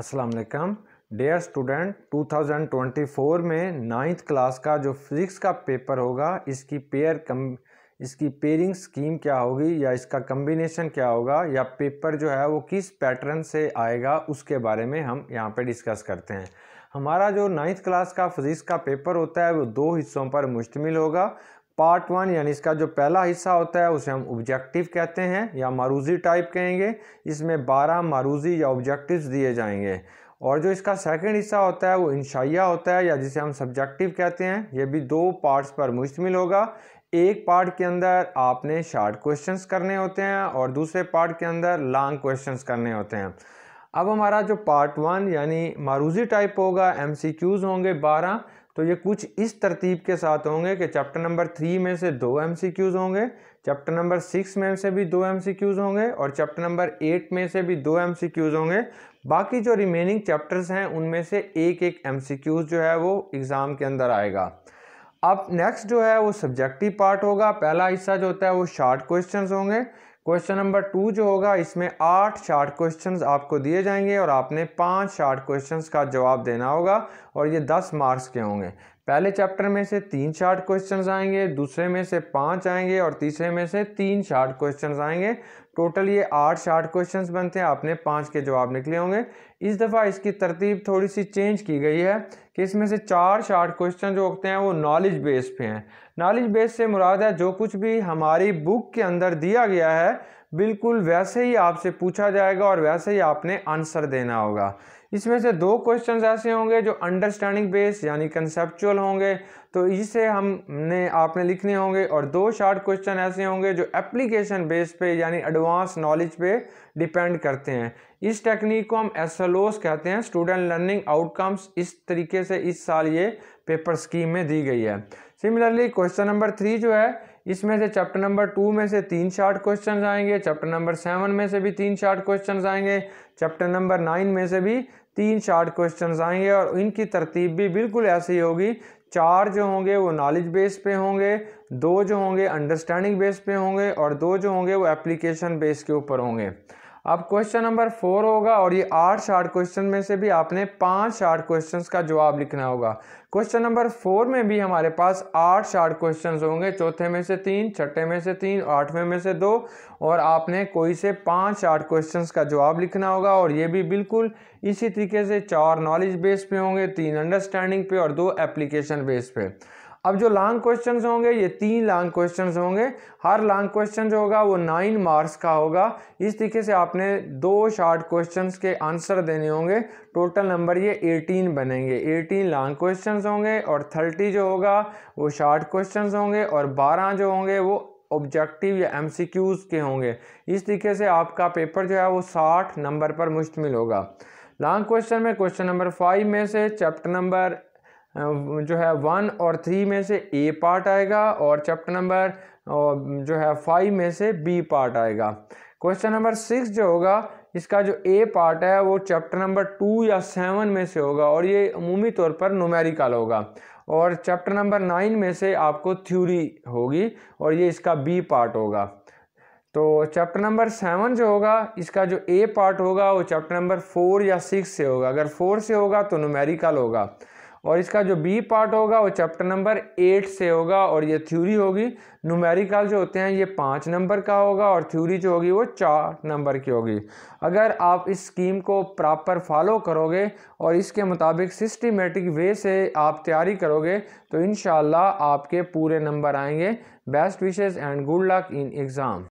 अस्सलाम वालेकुम dear student 2024 में नाइन्थ क्लास का जो फिज़िक्स का पेपर होगा इसकी पेयर कम इसकी पेयरिंग स्कीम क्या होगी या इसका कम्बिनेशन क्या होगा या पेपर जो है वो किस पैटर्न से आएगा उसके बारे में हम यहाँ पे डिस्कस करते हैं हमारा जो नाइन्थ क्लास का फिज़िक्स का पेपर होता है वो दो हिस्सों पर मुश्तमिल होगा पार्ट वन यानी इसका जो पहला हिस्सा होता है उसे हम ऑब्जेक्टिव कहते हैं या मारूजी टाइप कहेंगे इसमें बारह मारूजी या ऑब्जेक्टिव्स दिए जाएंगे और जो इसका सेकंड हिस्सा होता है वो इंशाइया होता है या जिसे हम सब्जेक्टिव कहते हैं ये भी दो पार्ट्स पर मुश्तमिल होगा एक पार्ट के अंदर आपने शार्ट क्वेश्चंस करने होते हैं और दूसरे पार्ट के अंदर लॉन्ग क्वेश्चंस करने होते हैं अब हमारा जो पार्ट वन यानी मारूजी टाइप होगा एमसीक्यूज़ होंगे बारह तो ये कुछ इस तरतीब के साथ होंगे कि चैप्टर नंबर थ्री में से दो एम सी क्यूज़ होंगे चैप्टर नंबर सिक्स में से भी दो एम सी क्यूज़ होंगे और चैप्टर नंबर एट में से भी दो एम सी क्यूज़ होंगे बाकी जो रिमेनिंग चैप्टर्स हैं उनमें से एक एक एम सी क्यूज़ जो है वो एग्ज़ाम के अंदर आएगा अब नेक्स्ट जो है वो सब्जेक्टिव पार्ट होगा पहला हिस्सा जो होता है वो शार्ट क्वेश्चंस होंगे क्वेश्चन नंबर टू जो होगा इसमें आठ शार्ट क्वेश्चंस आपको दिए जाएंगे और आपने पांच शार्ट क्वेश्चंस का जवाब देना होगा और ये दस मार्क्स के होंगे पहले चैप्टर में से तीन शार्ट क्वेश्चंस आएंगे दूसरे में से पांच आएंगे और तीसरे में से तीन शार्ट क्वेश्चंस आएंगे टोटल ये आठ शार्ट क्वेश्चंस बनते हैं आपने पांच के जवाब निकले होंगे इस दफ़ा इसकी तरतीब थोड़ी सी चेंज की गई है कि इसमें से चार शार्ट क्वेश्चन जो होते हैं वो नॉलेज बेस पे हैं नॉलेज बेस से मुराद है जो कुछ भी हमारी बुक के अंदर दिया गया है बिल्कुल वैसे ही आपसे पूछा जाएगा और वैसे ही आपने आंसर देना होगा इसमें से दो क्वेश्चन ऐसे होंगे जो अंडरस्टैंडिंग बेस यानी कंसेप्चुअल होंगे तो इसे हमने आपने लिखने होंगे और दो शार्ट क्वेश्चन ऐसे होंगे जो एप्लीकेशन बेस पे यानी एडवांस नॉलेज पे डिपेंड करते हैं इस टेक्निक को हम एस कहते हैं स्टूडेंट लर्निंग आउटकम्स इस तरीके से इस साल ये पेपर स्कीम में दी गई है सिमिलरली क्वेश्चन नंबर थ्री जो है इसमें से चैप्टर नंबर टू में से तीन शार्ट क्वेश्चन आएंगे चैप्टर नंबर सेवन में से भी तीन शार्ट क्वेश्चन आएंगे चैप्टर नंबर नाइन में से भी तीन शार्ट क्वेश्चन आएंगे और इनकी तरतीब भी बिल्कुल ऐसी होगी चार जो होंगे वो नॉलेज बेस पे होंगे दो जो होंगे अंडरस्टैंडिंग बेस पे होंगे और दो जो होंगे वो एप्लीकेशन बेस के ऊपर होंगे अब क्वेश्चन नंबर फोर होगा और ये आठ शार्ट क्वेश्चन में से भी आपने पांच शार्ट क्वेश्चन का जवाब लिखना होगा क्वेश्चन नंबर फोर में भी हमारे पास आठ शार्ट क्वेश्चन होंगे चौथे में से तीन छठे में से तीन आठवें में से दो और आपने कोई से पांच शार्ट क्वेश्चन का जवाब लिखना होगा और ये भी बिल्कुल इसी तरीके से चार नॉलेज बेस पे होंगे तीन अंडरस्टैंडिंग पे और दो एप्लीकेशन बेस पे अब जो लॉन्ग क्वेश्चन होंगे ये तीन लॉन्ग क्वेश्चन होंगे हर लॉन्ग क्वेश्चन जो होगा वो नाइन मार्क्स का होगा इस तरीके से आपने दो शार्ट क्वेश्चन के आंसर देने होंगे टोटल नंबर ये एटीन बनेंगे एटीन लॉन्ग क्वेश्चन होंगे और थर्टी जो होगा वो शार्ट क्वेश्चन होंगे और बारह जो होंगे वो ऑब्जेक्टिव या एम के होंगे इस तरीके से आपका पेपर जो है वो साठ नंबर पर मुश्तमिल होगा लॉन्ग क्वेश्चन में क्वेश्चन नंबर फाइव में से चैप्टर नंबर जो है वन और थ्री में से ए पार्ट आएगा और चैप्टर नंबर जो है फाइव में से बी पार्ट आएगा क्वेश्चन नंबर सिक्स जो होगा इसका जो ए पार्ट है वो चैप्टर नंबर टू या सेवन में से होगा और ये अमूमी तौर पर नुमेरिकल होगा और चैप्टर नंबर नाइन में से आपको थ्योरी होगी और ये इसका बी पार्ट होगा तो चैप्टर नंबर सेवन जो होगा इसका जो ए पार्ट होगा वो चैप्टर नंबर फोर या सिक्स से होगा अगर फोर से होगा तो नुमेरिकल होगा और इसका जो बी पार्ट होगा वो चैप्टर नंबर एट से होगा और ये थ्योरी होगी नुमेरिकल जो होते हैं ये पाँच नंबर का होगा और थ्योरी जो होगी वो चार नंबर की होगी अगर आप इस स्कीम को प्रॉपर फॉलो करोगे और इसके मुताबिक सिस्टमेटिक वे से आप तैयारी करोगे तो इन आपके पूरे नंबर आएंगे best wishes and good luck in exam